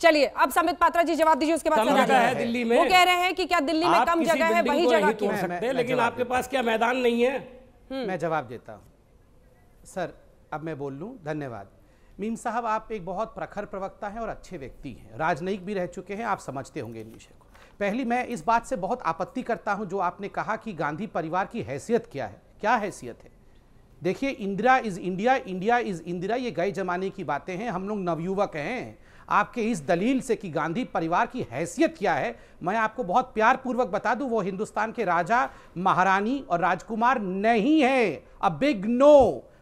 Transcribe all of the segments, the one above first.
चलिए अब समित पात्रा जी जवाब दीजिए उसके बाद कम जगह है दिल्ली में वो कह रहे हैं कि क्या दिल्ली में कम जगह है वही जगह क्यों सकते हैं लेकिन आपके पास क्या मैदान नहीं है हम्म। मैं जवाब देता हूँ सर अब मैं बोल लूँ धन्यवाद मीम साहब आप एक बहुत प्रखर प्रवक्ता हैं और अच्छे व्यक्ति हैं राजनयिक भी रह चुके हैं आप समझते होंगे इन विषय को पहली मैं इस बात से बहुत आपत्ति करता हूं जो आपने कहा कि गांधी परिवार की हैसियत क्या है क्या हैसियत है देखिए Indira is India India is Indira ये गए जमाने की बातें हैं हम लोग नवयुवक हैं आपके इस दलील से कि गांधी परिवार की हैसियत क्या है मैं आपको बहुत प्यार पूर्वक बता दूं वो हिंदुस्तान के राजा महारानी और राजकुमार नहीं है a big no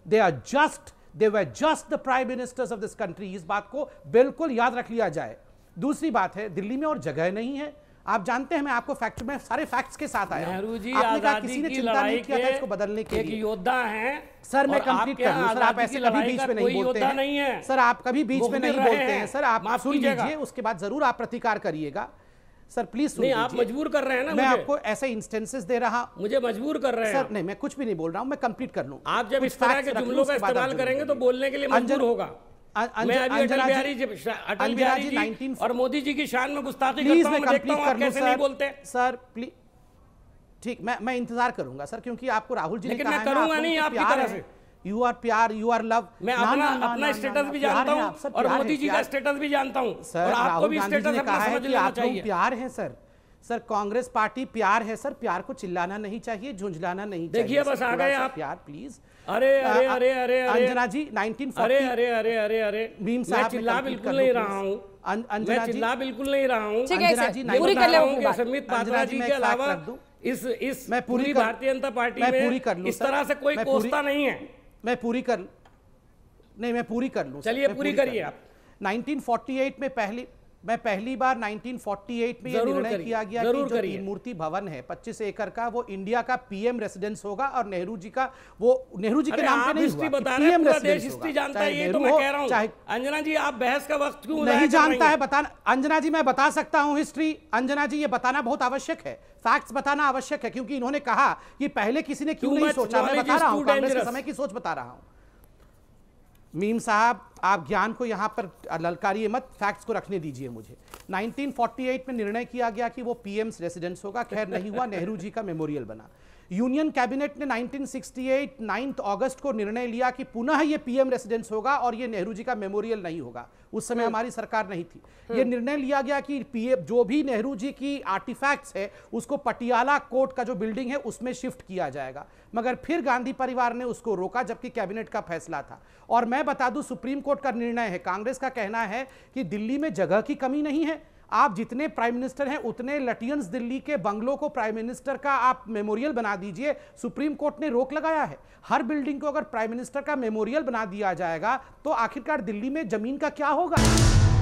they are just they were just the prime ministers of this country इस बात को बिल्कुल याद रख लिया जाए दूसरी बात है दिल्ली में और जगह नहीं है आप जानते हैं मैं आपको फैक्ट में सारे फैक्ट्स के साथ आया नेहरू जी आपने कहा किसी ने चिंता नहीं किया था इसको बदलने के लिए योद्धा हैं सर मैं कंप्लीट कर रहा सर आप ऐसे कभी बीच में नहीं बोलते हैं नहीं है। सर आप कभी बीच में नहीं बोलते हैं सर आप सुन लीजिए उसके बाद जरूर आप प्रतिकार करिएगा सर प्लीज सुनिए आप मजबूर कर रहे हैं ना मैं मुझे? आपको ऐसे इंस्टेंसेस दे रहा मुझे मजबूर कर रहे हैं सर नहीं मैं कुछ भी नहीं बोल रहा हूँ मैं कंप्लीट कर लूँ आप जब इस तरह के जुमलों का इस्तेमाल करेंगे तो बोलने के लिए मजबूर होगा अं-, अं-, और मोदी जी की शान में गुस्ताखी बोलते सर प्लीज ठीक मैं मैं इंतजार करूंगा सर क्योंकि आपको राहुल जी लेकिन मैं करूंगा नहीं आपकी तरह से यू आर प्यार यू आर लव मैं अपना अपना स्टेटस भी जानता हूँ और मोदी जी का स्टेटस भी जानता हूँ सर राहुल गांधी जी है प्यार सर सर कांग्रेस पार्टी प्यार है सर प्यार को चिल्लाना नहीं चाहिए झुंझलाना नहीं देखिए बस आ गए आप प्यार प्लीज अरे अरे अरे अरे अंजना जी 1940 अरे अरे अरे अरे अरे भीम साहब अं, चिल्ला बिल्कुल नहीं रहा हूँ अंजना जी बिल्कुल नहीं रहा हूँ अंजना जी पूरी कर समित पात्रा जी के अलावा इस इस मैं पूरी भारतीय जनता पार्टी में पूरी कर इस तरह से कोई नहीं है मैं पूरी कर नहीं मैं पूरी कर लूँ चलिए पूरी करिए आप 1948 में पहली मैं पहली बार 1948 में यह निर्णय किया गया कि जो तीन मूर्ति भवन है 25 एकड़ का वो इंडिया का पीएम रेसिडेंस होगा और नेहरू जी का वो नेहरू जी के नाम पे नहीं हुआ बता रहे पूरा देश हिस्ट्री जानता है ये तो मैं कह रहा हूं अंजना जी आप बहस का वक्त क्यों नहीं जानता है बताना अंजना जी मैं बता सकता हूँ हिस्ट्री अंजना जी ये बताना बहुत आवश्यक है फैक्ट्स बताना आवश्यक है क्योंकि इन्होंने कहा कि पहले किसी ने क्यों नहीं सोचा मैं बता रहा हूं समय की सोच बता रहा हूँ मीम साहब आप ज्ञान को यहाँ पर ललकारिए मत फैक्ट्स को रखने दीजिए मुझे 1948 में निर्णय किया गया कि वो पीएम्स रेसिडेंस होगा खैर नहीं हुआ नेहरू जी का मेमोरियल बना यूनियन कैबिनेट ने 1968 9 अगस्त को निर्णय लिया कि पुनः ये पीएम रेसिडेंस होगा और ये नेहरू जी का मेमोरियल नहीं होगा उस समय हम्म। हमारी सरकार नहीं थी ये हम्म। निर्णय लिया गया कि पीएम जो भी नेहरू जी की आर्टिफैक्ट्स है उसको पटियाला कोर्ट का जो बिल्डिंग है उसमें शिफ्ट किया जाएगा मगर फिर गांधी परिवार ने उसको रोका जबकि कैबिनेट का फैसला था और मैं बता दूं सुप्रीम कोर्ट का निर्णय है कांग्रेस का कहना है कि दिल्ली में जगह की कमी नहीं है आप जितने प्राइम मिनिस्टर हैं उतने लटियंस दिल्ली के बंगलों को प्राइम मिनिस्टर का आप मेमोरियल बना दीजिए सुप्रीम कोर्ट ने रोक लगाया है हर बिल्डिंग को अगर प्राइम मिनिस्टर का मेमोरियल बना दिया जाएगा तो आखिरकार दिल्ली में जमीन का क्या होगा